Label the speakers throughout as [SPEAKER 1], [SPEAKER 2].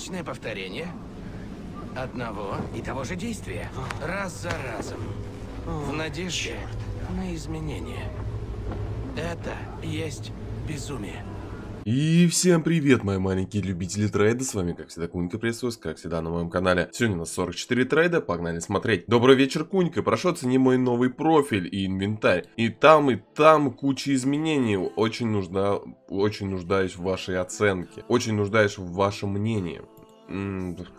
[SPEAKER 1] Точное повторение одного и того же действия. Раз за разом. В надежде на изменения. Это есть безумие. И всем привет, мои маленькие любители трейда, с вами как всегда Кунька присутствует, как всегда на моем канале. Сегодня у нас 44 трейда, погнали смотреть. Добрый вечер, Кунька, прошу оцени мой новый профиль и инвентарь. И там, и там куча изменений, очень, нужда... очень нуждаюсь в вашей оценке, очень нуждаюсь в вашем мнении.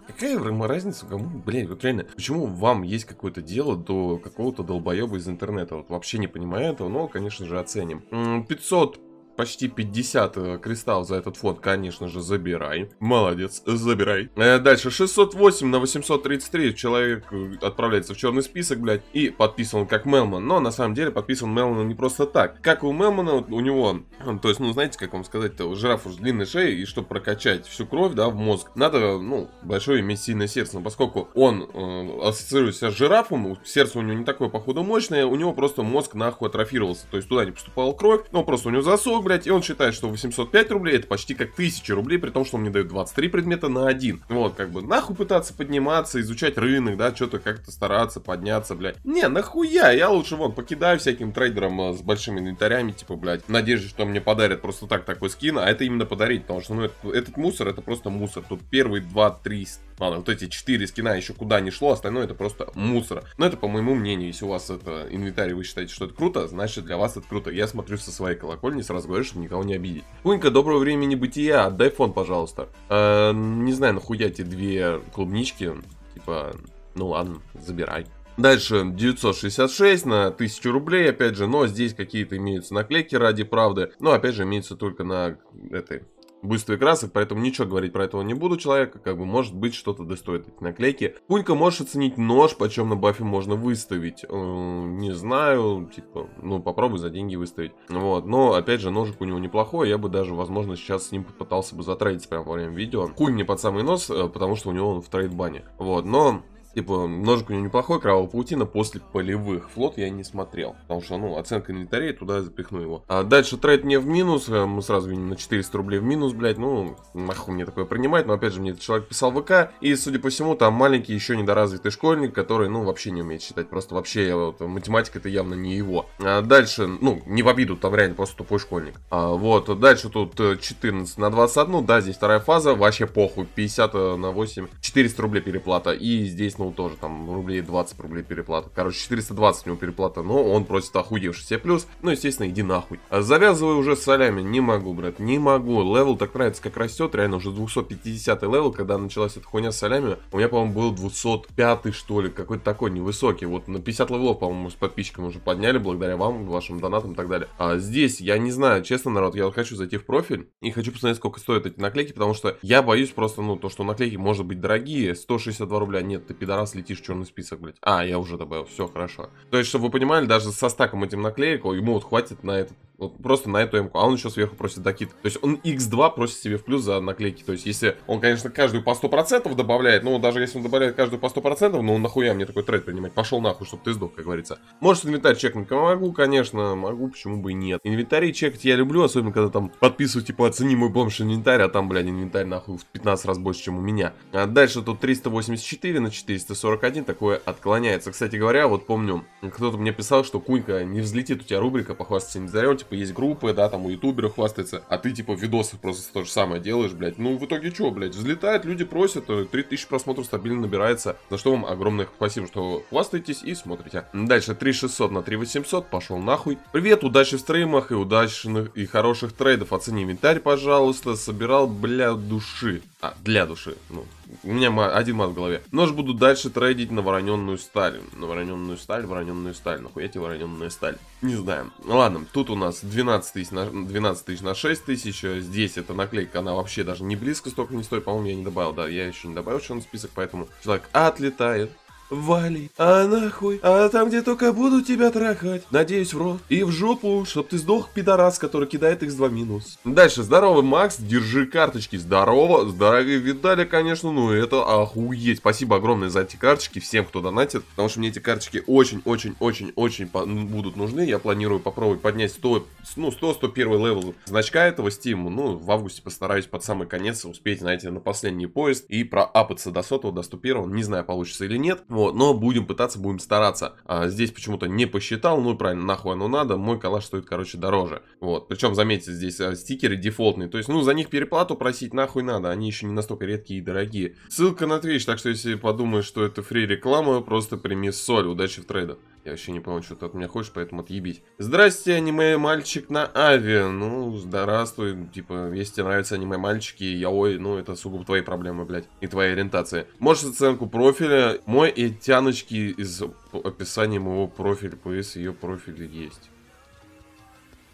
[SPEAKER 1] Какая разница, кому, блин, вот реально, почему вам есть какое-то дело до какого-то долбоеба из интернета? Вот вообще не понимаю этого, но, конечно же, оценим. 500 почти 50 э, кристаллов за этот фонд, конечно же, забирай. Молодец, забирай. Э, дальше, 608 на 833 человек э, отправляется в черный список, блядь, и подписан как Мелман. Но на самом деле подписан Мелман не просто так. Как у Мелмана, у него, то есть, ну, знаете, как вам сказать-то, у жирафа же длинная шея, и чтобы прокачать всю кровь, да, в мозг, надо, ну, большое иметь сильное сердце. Но поскольку он э, ассоциируется с жирафом, сердце у него не такое, походу, мощное, у него просто мозг нахуй атрофировался. То есть, туда не поступала кровь, но просто у него засох, рисунок, блядь, и он считает, что 805 рублей это почти как 1000 рублей, при том, что он мне дает 23 предмета на один. Вот, как бы, нахуй пытаться подниматься, изучать рынок, да, что-то как-то стараться подняться, блядь. Не, нахуя, я лучше, вон, покидаю всяким трейдерам э, с большими инвентарями, типа, блядь, надежде, что мне подарят просто так такой скин, а это именно подарить, потому что, ну, этот, этот мусор, это просто мусор. Тут первые 2-3 Ладно, вот эти четыре скина еще куда не шло, остальное это просто мусор. Но это по моему мнению, если у вас это инвентарь, вы считаете, что это круто, значит для вас это круто. Я смотрю со своей колокольни, сразу говоришь, чтобы никого не обидеть. Лунька, доброго времени бытия, отдай фон, пожалуйста. Э, не знаю, нахуя тебе две клубнички. Типа, ну ладно, забирай. Дальше 966 на 1000 рублей, опять же, но здесь какие-то имеются наклейки ради правды, но опять же имеются только на этой быстрый красок, поэтому ничего говорить про этого не буду человека, как бы может быть что-то достоит эти наклейки. Пунька можешь оценить нож, почем на бафе можно выставить. Э, не знаю, типа, ну попробуй за деньги выставить. Вот, но опять же ножик у него неплохой, я бы даже, возможно, сейчас с ним попытался бы затрейдиться прямо во время видео. Хуй мне под самый нос, э, потому что у него он в трейдбане. Вот, но Типа, ножик у него неплохой, кровавая паутина после полевых. Флот я не смотрел, потому что, ну, оценка инвентарей, туда я запихну его. А дальше трейд мне в минус, э, мы сразу видим на 400 рублей в минус, блядь, ну, нахуй мне такое принимает но опять же, мне этот человек писал в ВК, и, судя по всему, там маленький еще недоразвитый школьник, который, ну, вообще не умеет считать, просто вообще, вот, математика это явно не его. А дальше, ну, не в обиду, там реально просто тупой школьник. А, вот, дальше тут 14 э, на 21, да, здесь вторая фаза, вообще похуй, 50 э, на 8, 400 рублей переплата, и здесь ну, тоже там рублей 20 рублей переплата. Короче, 420 у него переплата, но он просит охуевший все плюс. Ну, естественно, иди нахуй. А завязываю уже с солями, не могу, брат, не могу. Левел так нравится, как растет, реально уже 250 левел, когда началась эта хуйня с солями. У меня, по-моему, был 205 что ли, какой-то такой невысокий. Вот на 50 левелов, по-моему, с подписчиками уже подняли, благодаря вам, вашим донатам и так далее. А здесь, я не знаю, честно, народ, я вот хочу зайти в профиль и хочу посмотреть, сколько стоят эти наклейки, потому что я боюсь просто, ну, то, что наклейки, может быть, дорогие, 162 рубля, нет, ты пидор пидорас, летишь в черный список, блядь. А, я уже добавил, все, хорошо. То есть, чтобы вы понимали, даже со стаком этим наклейкал, ему вот хватит на этот вот просто на эту МК. А он еще сверху просит докид. То есть он x2 просит себе в плюс за наклейки. То есть если он, конечно, каждую по 100% добавляет, но даже если он добавляет каждую по 100%, ну нахуя мне такой трейд принимать? Пошел нахуй, чтобы ты сдох, как говорится. Можешь инвентарь чекнуть? Могу, конечно, могу, почему бы и нет. Инвентарь чекать я люблю, особенно когда там подписывают, типа, оцени мой бомж инвентарь, а там, блядь, инвентарь нахуй в 15 раз больше, чем у меня. А дальше тут 384 на 441, такое отклоняется. Кстати говоря, вот помню, кто-то мне писал, что Кунька не взлетит у тебя рубрика, похвастаться инвентарем, типа, типа, есть группы, да, там у ютуберов хвастается, а ты, типа, в видосах просто то же самое делаешь, блядь. Ну, в итоге что, блядь, взлетает, люди просят, 3000 э, просмотров стабильно набирается, за что вам огромное спасибо, что хвастаетесь и смотрите. Дальше 3600 на 3800, пошел нахуй. Привет, удачи в стримах и удачных и хороших трейдов, оцени инвентарь, пожалуйста, собирал, бля, души. А, для души. Ну, у меня один мат в голове. Нож буду дальше трейдить на вороненную сталь. На вороненную сталь, вороненную сталь. Нахуй эти вороненная сталь? Не знаю. Ладно, тут у нас 12 тысяч на, 12 тысяч на 6 тысяч. Здесь эта наклейка, она вообще даже не близко столько не стоит. По-моему, я не добавил. Да, я еще не добавил что еще в список, поэтому человек отлетает вали. А нахуй? А там, где только буду тебя трахать. Надеюсь, в рот. И в жопу, чтоб ты сдох, пидорас, который кидает x2 минус. Дальше. Здорово, Макс. Держи карточки. Здорово. Дорогие видали, конечно, ну это охуеть. Спасибо огромное за эти карточки. Всем, кто донатит. Потому что мне эти карточки очень-очень-очень-очень будут нужны. Я планирую попробовать поднять 100, ну, 100-101 левел значка этого Steam. Ну, в августе постараюсь под самый конец успеть, знаете, на последний поезд и проапаться до сотого, до 101. Не знаю, получится или нет. Вот. Вот, но будем пытаться, будем стараться. А, здесь почему-то не посчитал, ну и правильно, нахуй оно надо, мой калаш стоит, короче, дороже. Вот, причем, заметьте, здесь а, стикеры дефолтные, то есть, ну, за них переплату просить нахуй надо, они еще не настолько редкие и дорогие. Ссылка на Twitch, так что если подумаешь, что это фри реклама, просто прими соль, удачи в трейдах. Я вообще не понял, что ты от меня хочешь, поэтому отъебись. Здрасте, аниме-мальчик на Ави. Ну, здравствуй. Типа, если тебе нравятся аниме-мальчики, я ой, ну это сугубо твои проблемы, блядь. И твоя ориентация. Можешь оценку профиля. Мой и тяночки из описания моего профиля. ПС ее профиль есть.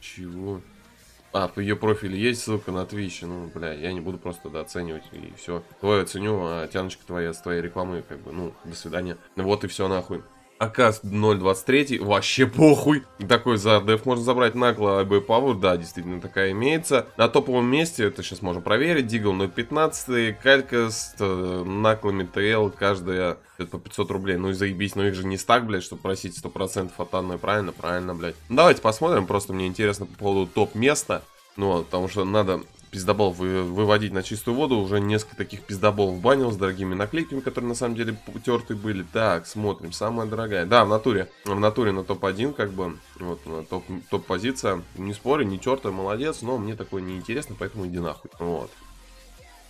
[SPEAKER 1] Чего? А, по ее профилю есть ссылка на Twitch. Ну, бля, я не буду просто дооценивать и все. Твою оценю, а тяночка твоя с твоей рекламы, как бы, ну, до свидания. Ну вот и все нахуй. АК-023, вообще похуй. Такой за ДФ можно забрать нагло, АБ Power, да, действительно такая имеется. На топовом месте, это сейчас можно проверить, Дигл 015, калька с э, наклами каждая это по 500 рублей. Ну и заебись, но их же не стак, блядь, чтобы просить 100% от Анны, правильно? Правильно, блядь. Ну, давайте посмотрим, просто мне интересно по поводу топ-места. Ну, потому что надо пиздобол вы, выводить на чистую воду. Уже несколько таких пиздоболов банил с дорогими наклейками, которые на самом деле потерты были. Так, смотрим. Самая дорогая. Да, в натуре. В натуре на топ-1, как бы, вот, на топ, топ-позиция. Не спорю, не терта, молодец, но мне такое не интересно, поэтому иди нахуй. Вот.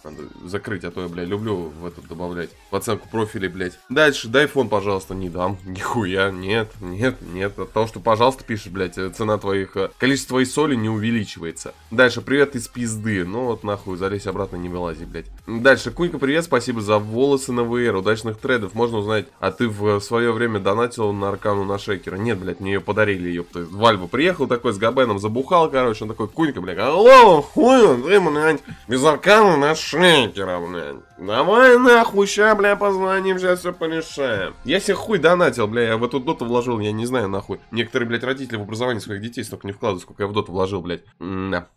[SPEAKER 1] Надо закрыть, а то я, блядь, люблю в этот добавлять. В оценку профиля, блядь. Дальше, дай фон, пожалуйста. Не дам. Нихуя. Нет, нет, нет. От того, что пожалуйста пишешь, блядь, цена твоих... Э, количество твоей соли не увеличивается. Дальше, привет из пизды. Ну вот нахуй, залезь обратно, не вылази, блядь. Дальше, Кунька, привет, спасибо за волосы на VR, Удачных трейдов. Можно узнать, а ты в свое время донатил на Аркану на Шекера. Нет, блядь, мне ее подарили, ёпта. Вальва приехал такой с Габеном, забухал, короче. Он такой, Кунька, блядь, алло, хуй, ты, блядь, без Аркана на Шекера шейки равнять. Давай нахуй, ща, бля, позвоним, сейчас все порешаем. Я себе хуй донатил, бля, я в эту доту вложил, я не знаю нахуй. Некоторые, блядь, родители в образование своих детей столько не вкладывают, сколько я в доту вложил, блядь. М да.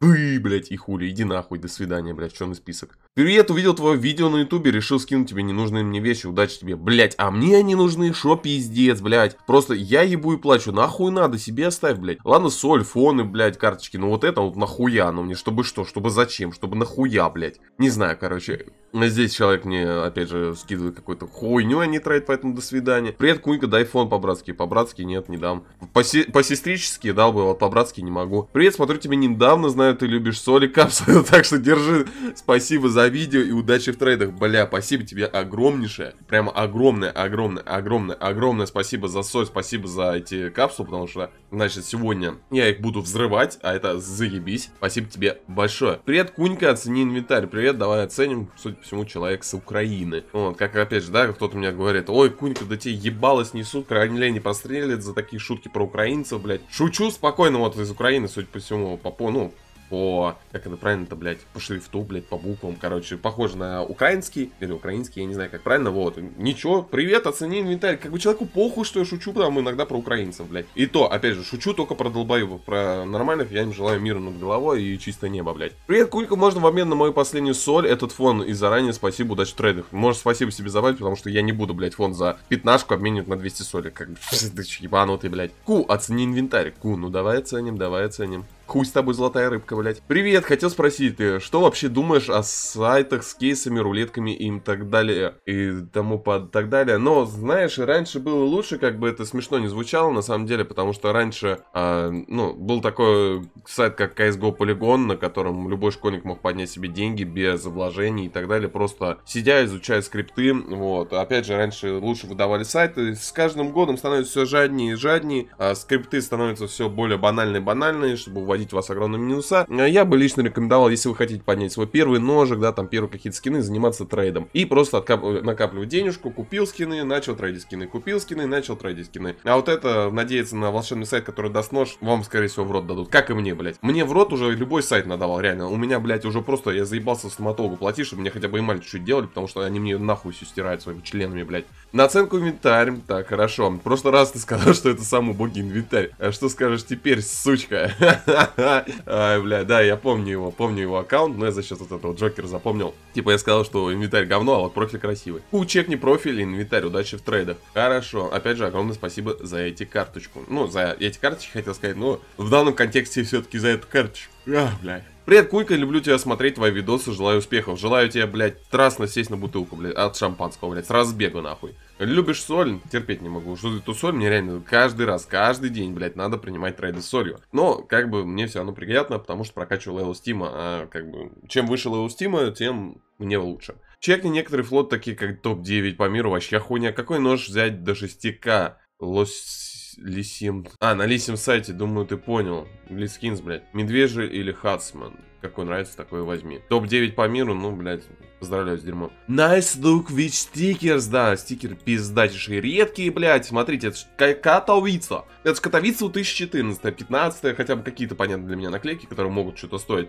[SPEAKER 1] Вы, блядь, и хули, иди нахуй, до свидания, блядь, черный список. Привет, увидел твое видео на ютубе, решил скинуть тебе ненужные мне вещи, удачи тебе. Блядь, а мне они нужны, шо пиздец, блядь. Просто я ебу и плачу, нахуй надо, себе оставь, блядь. Ладно, соль, фоны, блядь, карточки, ну вот это вот нахуя, ну мне чтобы что, чтобы зачем, чтобы нахуя, блядь. Не знаю, короче, Здесь человек мне, опять же, скидывает какую-то хуйню, а не тратит, поэтому до свидания. Привет, Кунька, дай фон по-братски. По-братски нет, не дам. По-сестрически дал бы, вот по-братски не могу. Привет, смотрю тебе недавно, знаю знаю, ты любишь соли капсулы, так что держи. Спасибо за видео и удачи в трейдах. Бля, спасибо тебе огромнейшее. Прямо огромное, огромное, огромное, огромное спасибо за соль, спасибо за эти капсулы, потому что, значит, сегодня я их буду взрывать, а это заебись. Спасибо тебе большое. Привет, Кунька, оцени инвентарь. Привет, давай оценим, судя по всему, человек с Украины. Вот, как опять же, да, кто-то мне говорит, ой, Кунька, да тебе ебалось снесут крайне лень не прострелят за такие шутки про украинцев, блядь. Шучу спокойно, вот из Украины, судя по всему, по, ну, по, как это правильно-то, блядь, по шрифту, блядь, по буквам, короче, похоже на украинский, или украинский, я не знаю, как правильно, вот, ничего, привет, оцени инвентарь, как бы человеку похуй, что я шучу там иногда про украинцев, блядь, и то, опять же, шучу только про долбоебов, про нормальных, я им желаю мира над головой и чистое небо, блядь. Привет, Кулька, можно в обмен на мою последнюю соль этот фон и заранее спасибо, удачи в трейдах. Можешь спасибо себе забрать, потому что я не буду, блядь, фон за пятнашку обменивать на 200 соли, как бы, ты ебанутый, блядь. Ку, оцени инвентарь, ку, ну давай оценим, давай оценим. Хуй с тобой золотая рыбка, блядь. Привет, хотел спросить, ты что вообще думаешь о сайтах с кейсами, рулетками и так далее, и тому под так далее. Но, знаешь, раньше было лучше, как бы это смешно не звучало, на самом деле, потому что раньше, а, ну, был такой сайт, как CSGO Polygon, на котором любой школьник мог поднять себе деньги без вложений и так далее, просто сидя, изучая скрипты, вот. Опять же, раньше лучше выдавали сайты, с каждым годом становятся все жаднее и жаднее, а скрипты становятся все более банальные и банальные, чтобы вводить вводить вас огромные минуса. А я бы лично рекомендовал, если вы хотите поднять свой первый ножик, да, там первые какие-то скины, заниматься трейдом. И просто откап... Э, накапливать денежку, купил скины, начал трейдить скины, купил скины, начал трейдить скины. А вот это, надеяться на волшебный сайт, который даст нож, вам, скорее всего, в рот дадут. Как и мне, блядь. Мне в рот уже любой сайт надавал, реально. У меня, блядь, уже просто, я заебался стоматологу платить, чтобы мне хотя бы эмаль чуть-чуть делали, потому что они мне нахуй все стирают своими членами, блядь. На оценку инвентарь. Так, хорошо. В прошлый раз ты сказал, что это самый убогий инвентарь. А что скажешь теперь, сучка? Бля, да, я помню его, помню его аккаунт, но я за счет вот этого Джокера запомнил. Типа я сказал, что инвентарь говно, а вот профиль красивый. У, не профиль, инвентарь, удачи в трейдах. Хорошо, опять же, огромное спасибо за эти карточку. Ну, за эти карточки хотел сказать, но в данном контексте все-таки за эту карточку. А, бля. Привет, Кулька, люблю тебя смотреть, твои видосы, желаю успехов. Желаю тебе, блядь, трассно сесть на бутылку, блядь, от шампанского, блядь, с разбегу, нахуй. Любишь соль? Терпеть не могу. Что за эту соль? Мне реально каждый раз, каждый день, блядь, надо принимать трейды с солью. Но, как бы, мне все равно приятно, потому что прокачивал левел стима. А, как бы, чем выше левел стима, тем мне лучше. Чекни некоторые флот, такие как топ-9 по миру, вообще хуйня. Какой нож взять до 6к? Лось... Лисим. А, на лисим сайте, думаю, ты понял. Лискинс, блядь. Медвежий или Хатсман? Какой нравится, такой возьми. Топ-9 по миру, ну, блядь, Поздравляю с дерьмом. Nice look which stickers, да, стикер пиздатейшие, редкие, блядь, смотрите, это ж Катовица. Это ж у 2014, 15 а хотя бы какие-то, понятно для меня, наклейки, которые могут что-то стоить.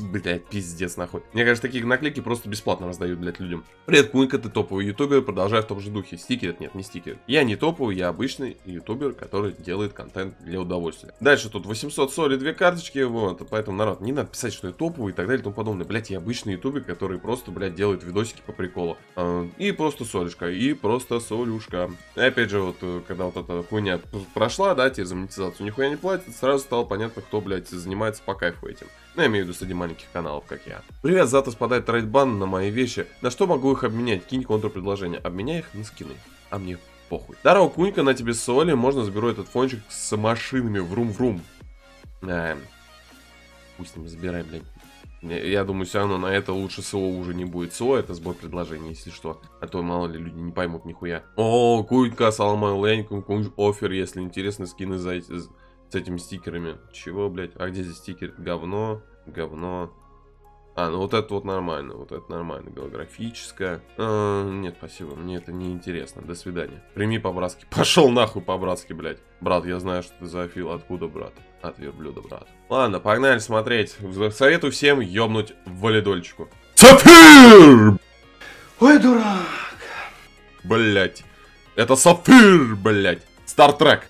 [SPEAKER 1] Блядь, пиздец, нахуй. Мне кажется, такие наклейки просто бесплатно раздают, блядь, людям. Привет, Кунька, ты топовый ютубер, продолжай в том же духе. Стикер, нет, не стикер. Я не топовый, я обычный ютубер, который делает контент для удовольствия. Дальше тут 800 соли, две карточки, вот, поэтому, народ, не надо писать, что я топовый и так далее и тому подобное. Блядь, я обычный ютубер, который просто, блядь, иногда делает видосики по приколу. А, и просто солюшка, и просто солюшка. И опять же, вот э, когда вот эта хуйня прошла, да, тебе за монетизацию нихуя не платят, сразу стало понятно, кто, блядь, занимается по кайфу этим. Ну, я имею в виду среди маленьких каналов, как я. Привет, завтра спадает трейдбан на мои вещи. На что могу их обменять? Кинь контрпредложение. Обменяй их на скины. А мне похуй. Здорово, Кунька, на тебе соли. Можно заберу этот фончик с машинами. Врум-врум. Эм. Пусть не забирай, блядь. Я думаю, все равно на это лучше СО уже не будет. СО это сбор предложений, если что. А то, мало ли, люди не поймут нихуя. О, куртка, салма, лейнкум, кунж офер, если интересно, скины за, с этими стикерами. Чего, блядь? А где здесь стикер? Говно, говно. А, ну вот это вот нормально, вот это нормально, голографическое. Э, нет, спасибо, мне это не интересно. До свидания. Прими по-братски. Пошел нахуй по-братски, блядь. Брат, я знаю, что ты зафил. Откуда, брат? от верблюда, брат. Ладно, погнали смотреть. Советую всем ёбнуть в валидольчику. Сапфир! Ой, дурак. Блять. Это Сапфир, блять. Стартрек.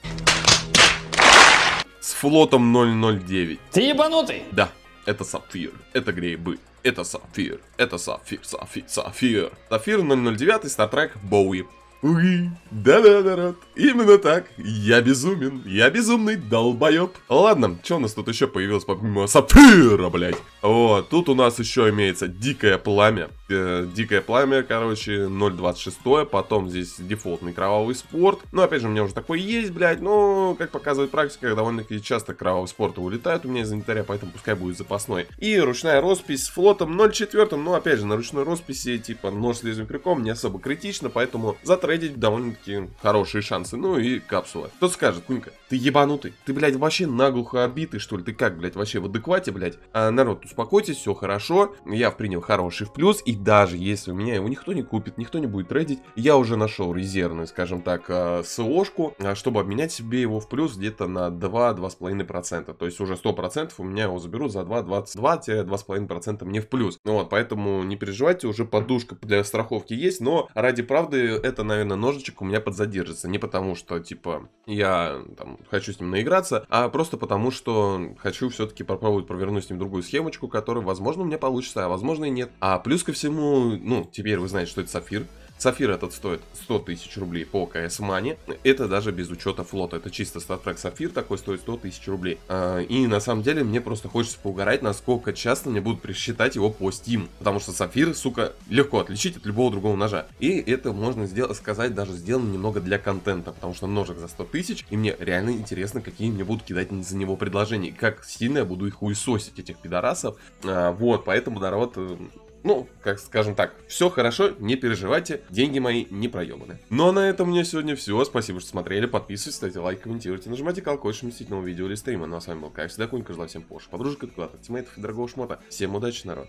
[SPEAKER 1] С флотом 009. Ты ебанутый? Да, это Сапфир, это грейбы. это Сапфир, это Сапфир, Сапфир, Сапфир. Сапфир 009, Стартрек, Боуи. Уи, да-да, народ, именно так, я безумен, я безумный долбоеб. Ладно, что у нас тут еще появилось помимо сапфира, блядь? Вот, тут у нас еще имеется дикое пламя, Э, Дикое пламя, короче, 0.26, потом здесь дефолтный кровавый спорт. Ну, опять же, у меня уже такой есть, блядь, но, как показывает практика, довольно-таки часто кровавый спорт улетает у меня из инвентаря, поэтому пускай будет запасной. И ручная роспись с флотом 0.4, но, ну, опять же, на ручной росписи, типа, нож с лезвием крюком не особо критично, поэтому затрейдить довольно-таки хорошие шансы, ну и капсула. Кто скажет, Кунька, ты ебанутый, ты, блядь, вообще наглухо обитый, что ли, ты как, блядь, вообще в адеквате, блядь? А, народ, успокойтесь, все хорошо, я принял хороший в плюс, и даже если у меня его никто не купит, никто не будет трейдить, я уже нашел резервную, скажем так, э, СОшку, э, чтобы обменять себе его в плюс где-то на 2-2,5%. То есть уже 100% у меня его заберут за 2,22-2,5% мне в плюс. Ну вот, поэтому не переживайте, уже подушка для страховки есть, но ради правды это, наверное, ножичек у меня подзадержится. Не потому что, типа, я там хочу с ним наиграться, а просто потому что хочу все-таки попробовать провернуть с ним другую схемочку, которая, возможно, у меня получится, а возможно и нет. А плюс ко всему, ему, ну, теперь вы знаете, что это сапфир. Сапфир этот стоит 100 тысяч рублей по КС Мане. Это даже без учета флота. Это чисто статрак Сапфир такой стоит 100 тысяч рублей. А, и на самом деле мне просто хочется поугарать, насколько часто мне будут присчитать его по Steam. Потому что Сапфир, сука, легко отличить от любого другого ножа. И это можно сделать, сказать даже сделано немного для контента. Потому что ножик за 100 тысяч. И мне реально интересно, какие мне будут кидать за него предложения. Как сильно я буду их уесосить, этих пидорасов. А, вот, поэтому народ э, ну, как скажем так, все хорошо, не переживайте, деньги мои не проебаны. Ну а на этом у меня сегодня все. Спасибо, что смотрели. Подписывайтесь, ставьте лайк, комментируйте, нажимайте колокольчик мстительного видео или стрима. Ну а с вами был Кайф, всегда кунька желаю всем пош. подружек, откуда-то, тиммейтов и дорогого шмота. Всем удачи, народ!